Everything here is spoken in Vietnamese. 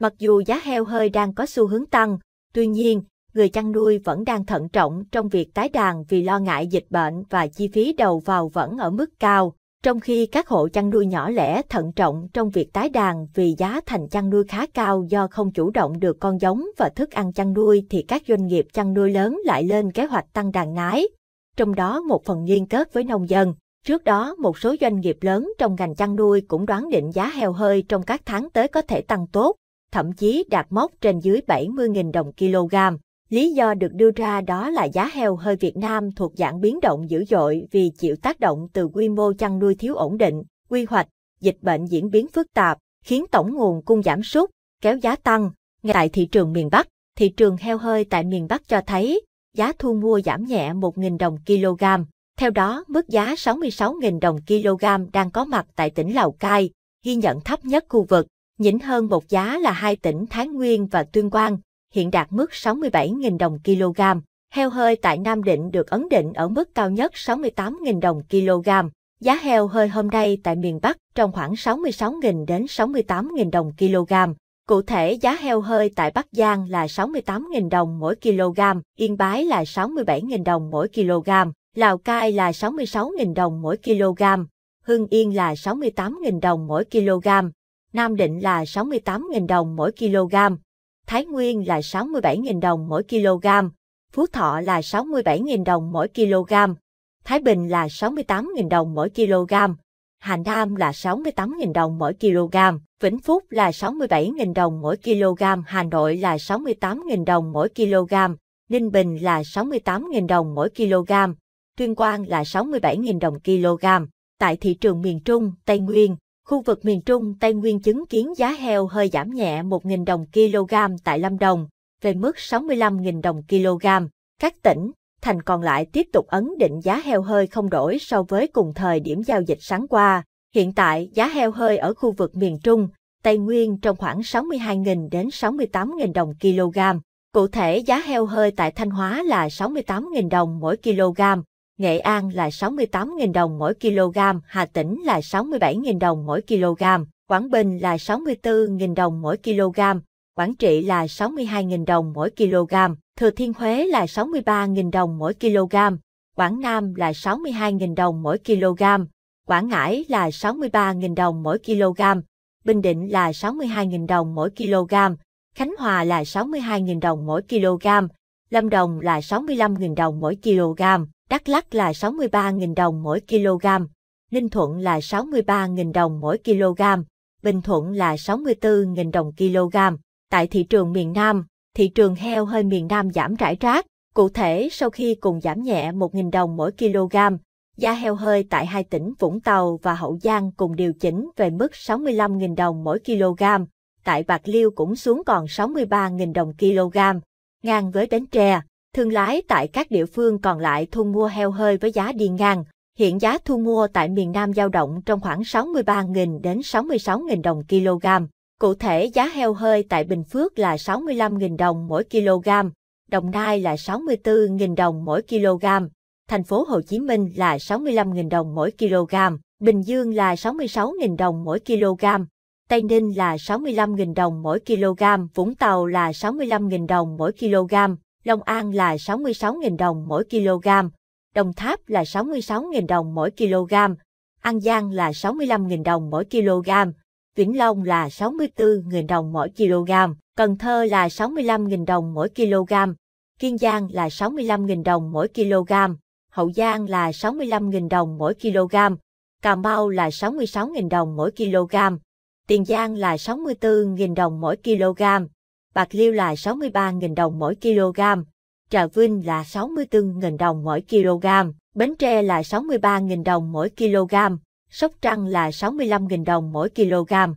Mặc dù giá heo hơi đang có xu hướng tăng, tuy nhiên, người chăn nuôi vẫn đang thận trọng trong việc tái đàn vì lo ngại dịch bệnh và chi phí đầu vào vẫn ở mức cao, trong khi các hộ chăn nuôi nhỏ lẻ thận trọng trong việc tái đàn vì giá thành chăn nuôi khá cao do không chủ động được con giống và thức ăn chăn nuôi thì các doanh nghiệp chăn nuôi lớn lại lên kế hoạch tăng đàn nái, trong đó một phần liên kết với nông dân. Trước đó, một số doanh nghiệp lớn trong ngành chăn nuôi cũng đoán định giá heo hơi trong các tháng tới có thể tăng tốt, thậm chí đạt mốc trên dưới 70.000 đồng kg. Lý do được đưa ra đó là giá heo hơi Việt Nam thuộc dạng biến động dữ dội vì chịu tác động từ quy mô chăn nuôi thiếu ổn định, quy hoạch, dịch bệnh diễn biến phức tạp, khiến tổng nguồn cung giảm sút, kéo giá tăng. Ngay tại thị trường miền Bắc, thị trường heo hơi tại miền Bắc cho thấy giá thu mua giảm nhẹ 1.000 đồng kg. Theo đó, mức giá 66.000 đồng kg đang có mặt tại tỉnh Lào Cai, ghi nhận thấp nhất khu vực nhỉnh hơn một giá là hai tỉnh Thái Nguyên và Tuyên Quang, hiện đạt mức 67.000 đồng kg. Heo hơi tại Nam Định được ấn định ở mức cao nhất 68.000 đồng kg. Giá heo hơi hôm nay tại miền Bắc trong khoảng 66.000 đến 68.000 đồng kg. Cụ thể giá heo hơi tại Bắc Giang là 68.000 đồng mỗi kg, Yên Bái là 67.000 đồng mỗi kg, Lào Cai là 66.000 đồng mỗi kg, Hưng Yên là 68.000 đồng mỗi kg, Nam Định là 68.000 đồng mỗi kg, Thái Nguyên là 67.000 đồng mỗi kg, Phú Thọ là 67.000 đồng mỗi kg, Thái Bình là 68.000 đồng mỗi kg, Hà Nam là 68.000 đồng mỗi kg, Vĩnh Phúc là 67.000 đồng mỗi kg, Hà Nội là 68.000 đồng mỗi kg, Ninh Bình là 68.000 đồng mỗi kg, Tuyên Quang là 67.000 đồng kg. Tại thị trường miền Trung, Tây Nguyên, Khu vực miền Trung Tây Nguyên chứng kiến giá heo hơi giảm nhẹ 1.000 đồng kg tại Lâm Đồng, về mức 65.000 đồng kg. Các tỉnh, thành còn lại tiếp tục ấn định giá heo hơi không đổi so với cùng thời điểm giao dịch sáng qua. Hiện tại, giá heo hơi ở khu vực miền Trung, Tây Nguyên trong khoảng 62.000 đến 68.000 đồng kg. Cụ thể, giá heo hơi tại Thanh Hóa là 68.000 đồng mỗi kg, Nghệ An là 68.000 đồng mỗi kg, Hà Tĩnh là 67.000 đồng mỗi kg, Quảng Bình là 64.000 đồng mỗi kg, Quảng Trị là 62.000 đồng mỗi kg, Thừa Thiên Huế là 63.000 đồng mỗi kg, Quảng Nam là 62.000 đồng mỗi kg, Quảng Ngãi là 63.000 đồng mỗi kg, Bình Định là 62.000 đồng mỗi kg, Khánh Hòa là 62.000 đồng mỗi kg, Lâm Đồng là 65.000 đồng mỗi kg, Đắk Lắk là 63.000 đồng mỗi kg, Ninh Thuận là 63.000 đồng mỗi kg, Bình Thuận là 64.000 đồng kg. Tại thị trường miền Nam, thị trường heo hơi miền Nam giảm rải rác. Cụ thể, sau khi cùng giảm nhẹ 1.000 đồng mỗi kg, giá heo hơi tại hai tỉnh Vũng Tàu và Hậu Giang cùng điều chỉnh về mức 65.000 đồng mỗi kg. Tại Bạc Liêu cũng xuống còn 63.000 đồng kg ngang với bến tre. Thương lái tại các địa phương còn lại thu mua heo hơi với giá đi ngang. Hiện giá thu mua tại miền Nam dao động trong khoảng 63.000 đến 66.000 đồng kg. Cụ thể giá heo hơi tại Bình Phước là 65.000 đồng mỗi kg, Đồng Nai là 64.000 đồng mỗi kg, thành phố Hồ Chí Minh là 65.000 đồng mỗi kg, Bình Dương là 66.000 đồng mỗi kg, Tây Ninh là 65.000 đồng mỗi kg, Vũng Tàu là 65.000 đồng mỗi kg, Long An là 66.000 đồng mỗi kg, Đồng Tháp là 66.000 đồng mỗi kg, An Giang là 65.000 đồng mỗi kg, Vĩnh Long là 64.000 đồng mỗi kg, Cần Thơ là 65.000 đồng mỗi kg, Kiên Giang là 65.000 đồng mỗi kg, Hậu Giang là 65.000 đồng mỗi kg, Cà Mau là 66.000 đồng mỗi kg, Tiền Giang là 64.000 đồng mỗi kg, Bạc Liêu là 63.000 đồng mỗi kg, Trà Vinh là 64.000 đồng mỗi kg, Bến Tre là 63.000 đồng mỗi kg, Sóc Trăng là 65.000 đồng mỗi kg.